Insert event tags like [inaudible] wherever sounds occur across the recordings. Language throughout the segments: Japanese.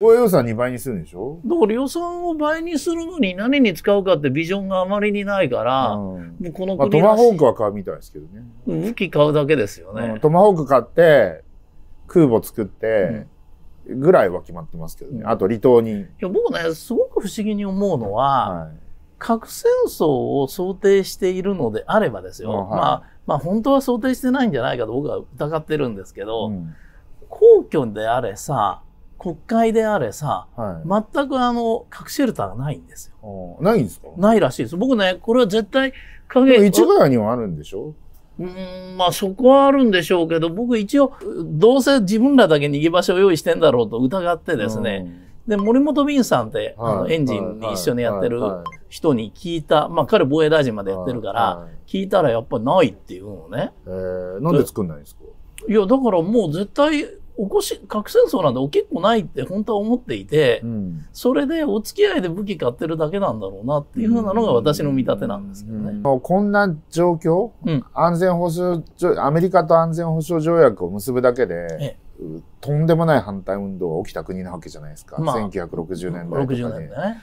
これ予算2倍にするんでしょだから予算を倍にするのに何に使うかってビジョンがあまりにないから、うん、もうこの国、まあ、トマホークは買うみたいですけどね。武器買うだけですよね。うん、トマホーク買って、空母作って、ぐらいは決まってますけどね。あと離島に。いや、僕ね、すごく不思議に思うのは、はい、核戦争を想定しているのであればですよ。はい、まあ、まあ本当は想定してないんじゃないかと僕は疑ってるんですけど、うん、皇居であれさ、国会であれさ、はい、全くあの、核シェルターがないんですよ。ないんですかないらしいです。僕ね、これは絶対影。市ヶ谷にはあるんでしょうん、まあそこはあるんでしょうけど、僕一応、どうせ自分らだけ逃げ場所を用意してんだろうと疑ってですね、うん、で、森本敏さんって、はい、あのエンジンに一緒にやってる人に聞いた、まあ彼防衛大臣までやってるから、聞いたらやっぱりないっていうのね。えー、なんで作んないんですかいや、だからもう絶対起こし、核戦争なんて起きっこないって本当は思っていて、うん、それでお付き合いで武器買ってるだけなんだろうなっていうふうなのが私の見立てなんですけどね。うんうん、こんな状況、安全保障アメリカと安全保障条約を結ぶだけで、とんでもない反対運動が起きた国なわけじゃないですか。まあ、1960年代とかで。60年ね。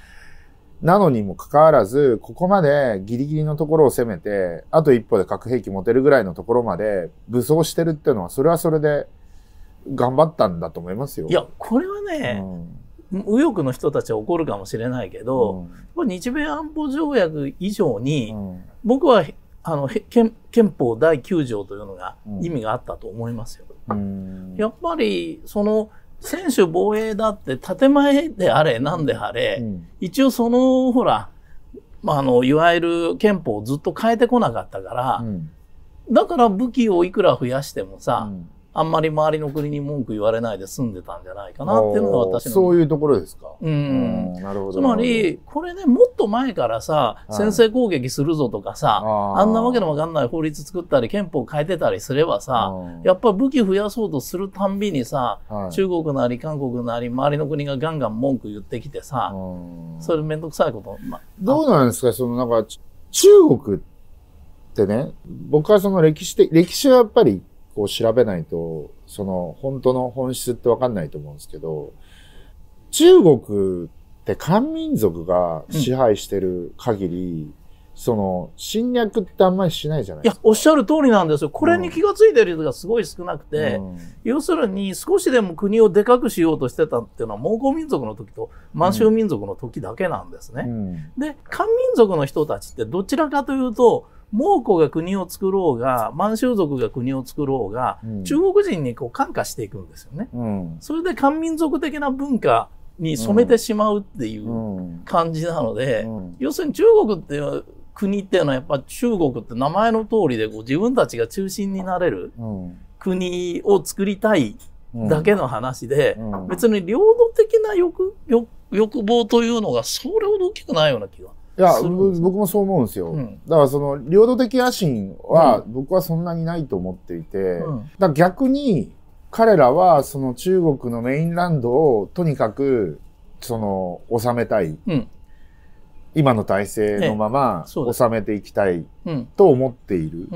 なのにもかかわらず、ここまでギリギリのところを攻めて、あと一歩で核兵器持てるぐらいのところまで武装してるっていうのは、それはそれで頑張ったんだと思いますよ。いや、これはね、うん、右翼の人たちは怒るかもしれないけど、うん、日米安保条約以上に、うん、僕はあの憲法第9条というのが意味があったと思いますよ。うん、やっぱりその専守防衛だって建前であれ何であれ、一応そのほら、まあ、あのいわゆる憲法をずっと変えてこなかったから、だから武器をいくら増やしてもさ、うん、あんまり周りの国に文句言われないで済んでたんじゃないかなっていうのが私のそういうところですか。うん、なるほどつまりこれねもっと前からさ、先制攻撃するぞとかさ、はい、あんなわけのわかんない法律作ったり憲法変えてたりすればさ、やっぱり武器増やそうとするたんびにさ、はい、中国なり韓国なり周りの国がガンガン文句言ってきてさ、それ面倒くさいこと、まどうなんですかそのなんか中国ってね僕はその歴史的歴史はやっぱりこう調べないと、その本当の本質ってわかんないと思うんですけど、中国って漢民族が支配してる限り、うん、その侵略ってあんまりしないじゃないですか。いや、おっしゃる通りなんですよ。これに気が付いてる人がすごい少なくて、うん、要するに少しでも国をでかくしようとしてたっていうのは蒙古民族の時と満州民族の時だけなんですね。うん、で、漢民族の人たちってどちらかというと、蒙古が国を作ろうが満州族が国を作ろうが、うん、中国人にこう感化していくんですよね、うん、それで漢民族的な文化に染めてしまうっていう感じなので、要するに中国っていう国っていうのはやっぱ中国って名前の通りでこう自分たちが中心になれる国を作りたいだけの話で、別に領土的な欲欲望というのがそれほど大きくないような気が。いや、僕もそう思うんですよ。うん、だからその、領土的野心は、僕はそんなにないと思っていて、うん、だ逆に、彼らはその中国のメインランドをとにかく、その、収めたい。うん、今の体制のまま、収めていきたいと思っている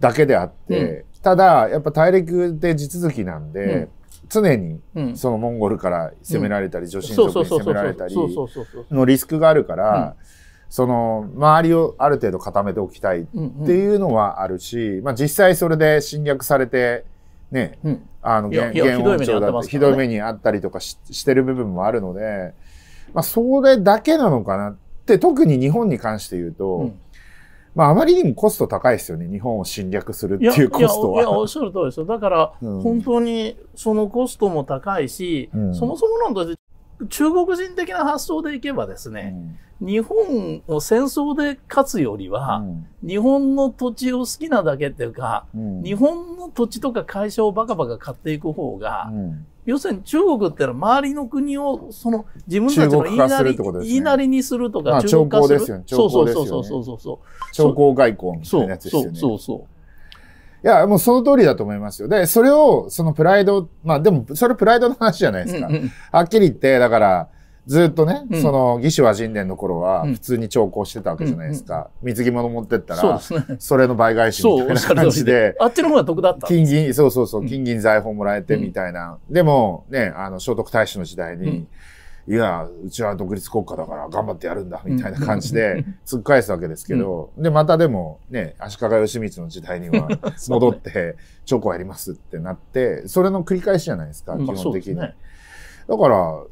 だけであって、ただ、やっぱ大陸で地続きなんで、常にそのモンゴルから攻められたり、女、う、神、ん、に攻められたりのリスクがあるから、うんその周りをある程度固めておきたいっていうのはあるし、うんうん、まあ、実際それで侵略されてね、うん、あの現音調だってひどい目にあったりとかししてる部分もあるので、まあ、それだけなのかなって特に日本に関して言うと、うん、まあ、あまりにもコスト高いですよね日本を侵略するっていうコストはいやおっしゃる通りですよだから、本当にそのコストも高いし、うん、そもそもなんだ中国人的な発想でいけばですね、うん、日本を戦争で勝つよりは、うん、日本の土地を好きなだけっていうか、うん、日本の土地とか会社をバカバカ買っていく方が、要するに中国ってのは周りの国をその自分たちの言いなり,、ね、言いなりにするとか、中国化する。すよね。そうそうそうそう外交みたいなやつですよね。そうそうそうそう。いや、もうその通りだと思いますよ。で、それを、そのプライド、まあでも、それプライドの話じゃないですか。うんうん、はっきり言って、だから、ずっとね、うん、その、義手は人伝の頃は、普通に調校してたわけじゃないですか。うんうん、水着物持ってったら、そ、ね、れの倍返しみたいな感じで。あっちの方が得だった。金銀、そうそうそう、金銀財宝もらえてみたいな。でも、ね、あの、聖徳太子の時代に、いや、うちは独立国家だから頑張ってやるんだ、みたいな感じで、突っ返すわけですけど、うん、で、またでも、ね、足利義満の時代には [laughs] 戻って、チョコやりますってなって、それの繰り返しじゃないですか、基本的に。うね、だから、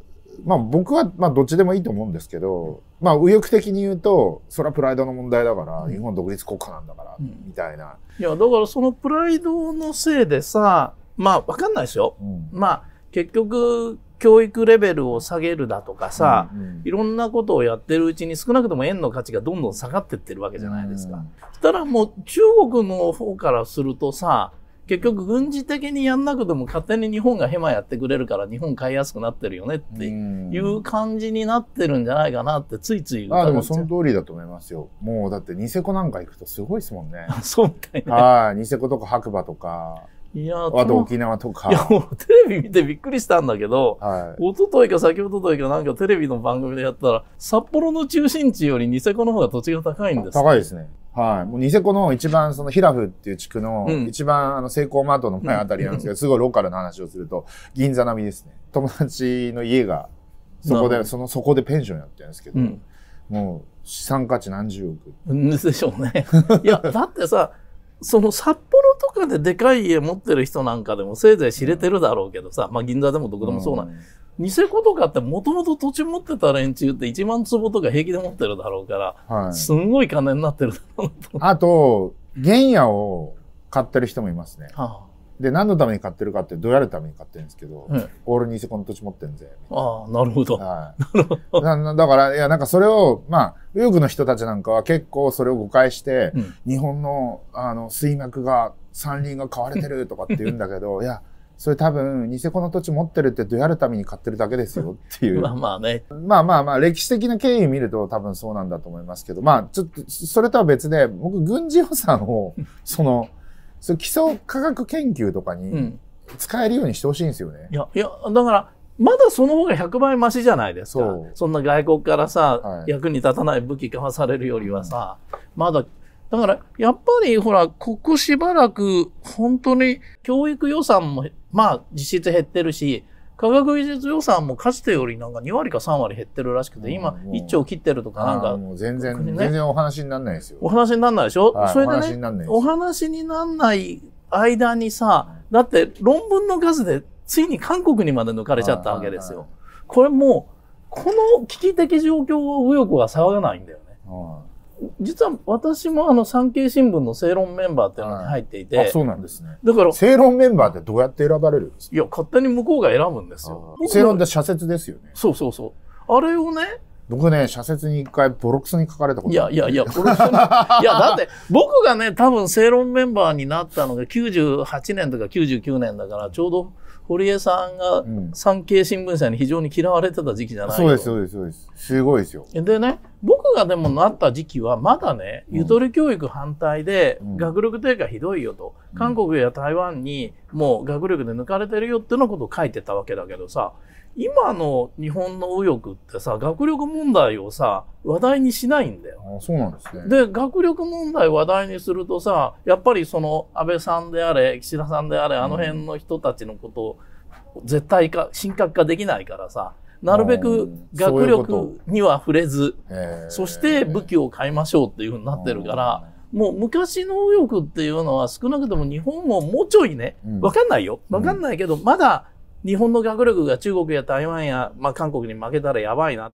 まあ僕は、まあどっちでもいいと思うんですけど、まあ右翼的に言うと、それはプライドの問題だから、日本独立国家なんだから、みたいな、うん。いや、だからそのプライドのせいでさ、まあわかんないですよ。まあ結局、教育レベルを下げるだとかさ、うんうん、いろんなことをやってるうちに少なくとも円の価値がどんどん下がってってるわけじゃないですか。うん、したらもう中国の方からするとさ、結局軍事的にやんなくても勝手に日本がヘマやってくれるから日本買いやすくなってるよねっていう感じになってるんじゃないかなってついついあでもその通りだと思いますよもうだってニセコなんか行くとすごいですもんね [laughs] そうみたいな、ね、はいニセコとか白馬とかいや、あと沖縄とか。いや、もうテレビ見てびっくりしたんだけど、はい、一昨日か先ほどといかなんかテレビの番組でやったら、札幌の中心地よりニセコの方が土地が高いんです。高いですね。はい。もうニセコの一番、そのヒラフっていう地区の、一番あの、セイコーマートの前あたりなんですけど、すごいローカルな話をすると、銀座並みですね。友達の家が、そこで、その、そこでペンションやってるんですけど、うん、もう、資産価値何十億。んでしょうね。いや、だってさ、その札幌とかででかい家持ってる人なんかでもせいぜい知れてるだろうけどさ、まあ銀座でもどこでもそうな、うん、ニセコとかってもともと土地持ってた連中って1万坪とか平気で持ってるだろうから、はい、すんごい金になってるだろうと。あと、原野を買ってる人もいますね。はあで、何のために買ってるかって、どうやるために買ってるんですけど、うん、俺ニセコの土地持ってんぜ。ああ、なるほど。はい。[laughs] なるほど。だから、いや、なんかそれを、まあ、右翼の人たちなんかは結構それを誤解して、うん、日本の、あの、水脈が、山林が買われてるとかって言うんだけど、[laughs] いや、それ多分、ニセコの土地持ってるってどうやるために買ってるだけですよっていう。まあまあね。まあまあまあ、歴史的な経緯見ると多分そうなんだと思いますけど、まあ、ちょっと、それとは別で、僕、軍事予算を、その、そう基礎科学研究とかに使えるようにしてほしいんですよね。いや、いや、だから、まだその方が100倍増しじゃないですか。そそんな外国からさ、はい、役に立たない武器買わされるよりはさ、うん、まだ、だから、やっぱり、ほら、ここしばらく、本当に、教育予算も、まあ、実質減ってるし、科学技術予算もかつてよりなんか2割か3割減ってるらしくて、今1兆切ってるとかなんか。全然、ね、全然お話にならないですよ。お話にならないでしょ、はい、それでね、お話にならないお話にならない間にさ、だって論文の数でついに韓国にまで抜かれちゃったわけですよ。これもう、この危機的状況を右翼は騒がないんだよね。実は私もあの産経新聞の正論メンバーっていうのに入っていて、はそうなんですねだから正論メンバーってどうやって選ばれるんですかいや勝手に向こうが選ぶんですよ正論って社説ですよねそうそうそうあれをね僕ね、社説に一回ボロクソに書かれたこといやいやいや、ボロクソに。[laughs] いや、だって僕がね、多分正論メンバーになったのが98年とか99年だから、ちょうど堀江さんが産経新聞社に非常に嫌われてた時期じゃない、うん、そうです、そうです、そうです。すごいですよ。でね、僕がでもなった時期はまだね、ゆとり教育反対で学力低下ひどいよと、韓国や台湾にもう学力で抜かれてるよっていうのことを書いてたわけだけどさ、今の日本の右翼ってさ、学力問題をさ、話題にしないんだよ。あそうなんですね。で、学力問題話題にするとさ、やっぱりその安倍さんであれ、岸田さんであれ、あの辺の人たちのことを絶対か、神格化できないからさ、なるべく学力には触れず、そして武器を買いましょうっていうふうになってるから、もう昔の右翼っていうのは少なくとも日本ももうちょいね、わかんないよ。わかんないけど、まだ日本の学力が中国や台湾や、まあ、韓国に負けたらやばいな。